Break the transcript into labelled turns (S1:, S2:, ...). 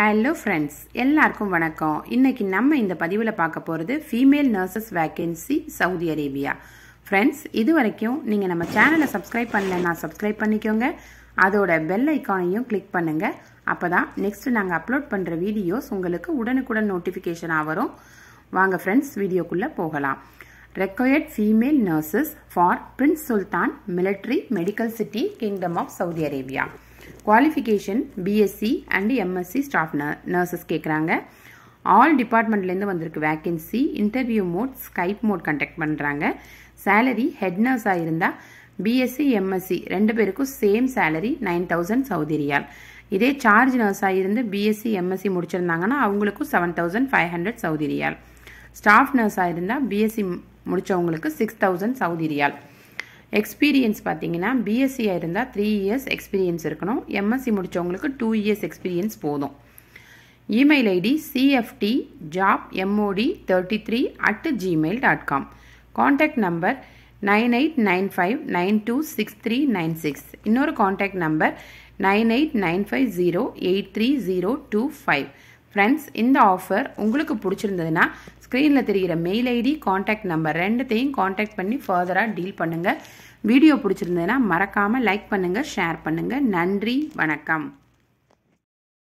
S1: hello friends எல்லாருக்கும் வணக்கம் இன்னைக்கு நம்ம இந்த பதிவில் பார்க்க போகிறது female nurses vacancy Saudi Arabia friends இது வரைக்கும் நீங்கள் நம்ம சேனலை சப்ஸ்கிரைப் பண்ணலன்னா சப்ஸ்கிரைப் பண்ணிக்கோங்க அதோட பெல் ஐக்கானையும் கிளிக் பண்ணுங்கள் அப்போ தான் நெக்ஸ்ட் நாங்கள் அப்லோட் பண்ணுற வீடியோஸ் உங்களுக்கு உடனுக்குடன் நோட்டிஃபிகேஷனாக வரும் வாங்க ஃப்ரெண்ட்ஸ் வீடியோக்குள்ளே போகலாம் required female nurses for Prince Sultan Military Medical City Kingdom of Saudi Arabia qualification BSc and MSc staff ந நர்சஸ் கேட்குறாங்க ஆல் டிபார்ட்மெண்ட்லேருந்து வந்திருக்கு vacancy interview mode Skype mode conduct பண்ணுறாங்க சேலரி ஹெட் நர்ஸாக இருந்தால் பிஎஸ்சி எம்எஸ்சி ரெண்டு பேருக்கும் same salary nine thousand Saudi இதே சார்ஜ் நர்ஸாக இருந்து பிஎஸ்சி எம்எஸ்சி முடிச்சிருந்தாங்கன்னா அவங்களுக்கும் seven thousand five hundred Saudi staff நர்ஸாக இருந்தால் பிஎஸ்சி முடித்தவங்களுக்கு சிக்ஸ் தௌசண்ட் சவுதி எக்ஸ்பீரியன்ஸ் பார்த்தீங்கன்னா பிஎஸ்சியாக இருந்தால் த்ரீ இயர்ஸ் எக்ஸ்பீரியன்ஸ் இருக்கணும் எம்எஸ்சி முடித்தவங்களுக்கு டூ இயர்ஸ் எக்ஸ்பீரியன்ஸ் போதும் email ID CFT job MOD thirty three at Gmail dot com contact number nine eight nine five nine two six three nine six இன்னொரு contact number nine eight nine five zero eight three zero two five friends இந்த offer உங்களுக்கு பிடிச்சிருந்ததுன்னா ஸ்க்ரீனில் தெரிகிற mail ID contact number ரெண்டுத்தையும் contact பண்ணி ஃபர்தராக deal பண்ணுங்கள் வீடியோ பிடிச்சிருந்ததுன்னா மறக்காமல் லைக் பண்ணுங்கள் ஷேர் பண்ணுங்கள் நன்றி வணக்கம்